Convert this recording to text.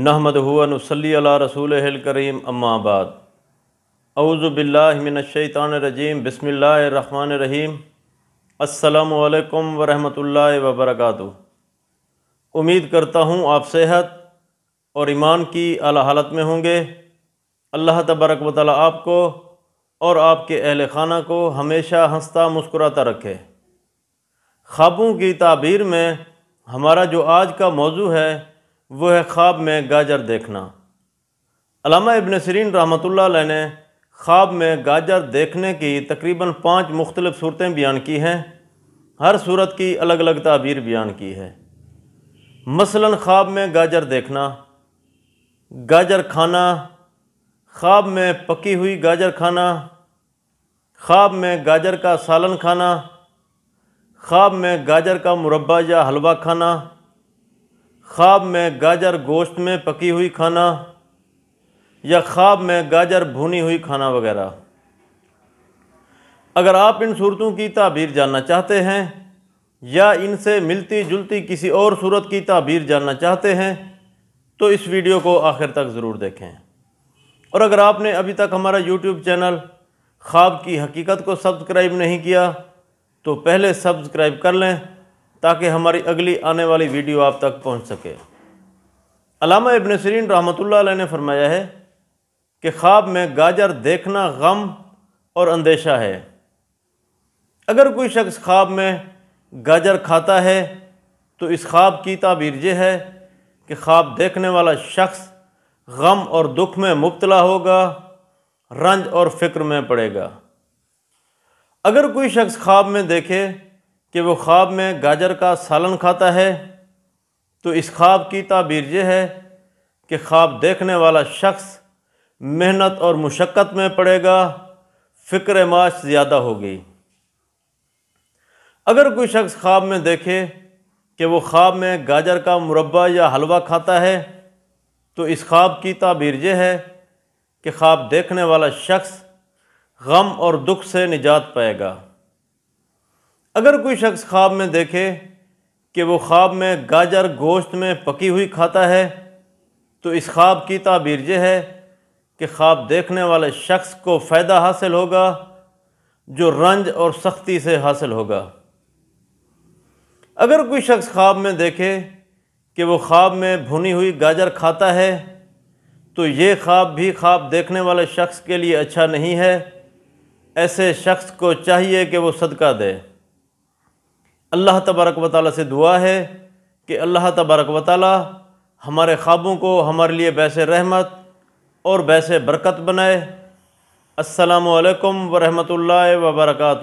नहमद हुआनसली रसूल करीम अम्माबाद अउज़बिल्लाशैतानरजीम बसमिल्लामान रहीम अल्लाम वरम वबरक उम्मीद करता हूँ आप सेहत और ईमान की अला हालत में होंगे अल्लाह तबरक वाल आपको और आपके अहल खाना को हमेशा हंसता मुस्कुराता रखे ख्वाबों की ताबीर में हमारा जो आज का मौजू है वह है ख्वाब में गाजर देखना अलामा इबन सरीन रहमत ने ख्वाब में गाजर देखने की तकरीबन पाँच मुख्तलिफ़ सूरतें बयान की हैं हर सूरत की अलग अलग तबीर बयान की है मसला ख्वाब में गाजर देखना गाजर खाना ख्वाब में पकी हुई गाजर खाना ख्वाब में गाजर का सालन खाना ख्वाब में गाजर का मुरबा या हलवा खाना ख्वाब में गाजर गोश्त में पकी हुई खाना या ख्वाब में गाजर भुनी हुई खाना वगैरह अगर आप इन सूरतों की ताबीर जानना चाहते हैं या इनसे मिलती जुलती किसी और सूरत की ताबीर जानना चाहते हैं तो इस वीडियो को आखिर तक ज़रूर देखें और अगर आपने अभी तक हमारा यूट्यूब चैनल ख्वाब की हकीकत को सब्सक्राइब नहीं किया तो पहले सब्सक्राइब कर लें ताकि हमारी अगली आने वाली वीडियो आप तक पहुँच सके अलामा इबन सरीन रहमतुल्लाह ने फरमाया है कि ख्वाब में गाजर देखना गम और अंदेशा है अगर कोई शख्स ख्वाब में गाजर खाता है तो इस ख्वाब की ताबीर यह है कि ख्वाब देखने वाला शख्स गम और दुख में मुबतला होगा रंज और फ़िक्र में पड़ेगा अगर कोई शख्स ख्वाब में देखे कि वो ख्वाब में गाजर का सालन खाता है तो इस ख्वाब की ताबीर यह है कि ख्वाब देखने वाला शख्स मेहनत और मुशक्क़त में पड़ेगा फ़िक्र माश ज़्यादा होगी अगर कोई शख्स ख्वाब में देखे कि वो ख्वाब में गाजर का मुरबा या हलवा खाता है तो इस ख्वाब की ताबीर यह है कि ख्वाब देखने वाला शख्स गम और दुख से निजात पाएगा अगर कोई शख्स ख्वाब में देखे कि वो ख्वाब में गाजर गोश्त में पकी हुई खाता है तो इस ख्वाब की ताबीर यह है कि ख्वाब देखने वाले शख्स को फ़ायदा हासिल होगा जो रंज और सख्ती से हासिल होगा अगर कोई शख्स ख्वाब में देखे कि वो ख्वाब में भुनी हुई गाजर खाता है तो ये ख्वाब भी ख्वाब देखने वाले शख्स के लिए अच्छा नहीं है ऐसे शख्स को चाहिए कि वो सदका दे अल्लाह तबारक व ताली से दुआ है कि अल्लाह तबारक व ताली हमारे ख्वाबों को हमारे लिए बैस रहमत और बैस बरकत बनाए असलकम वरहमल वर्का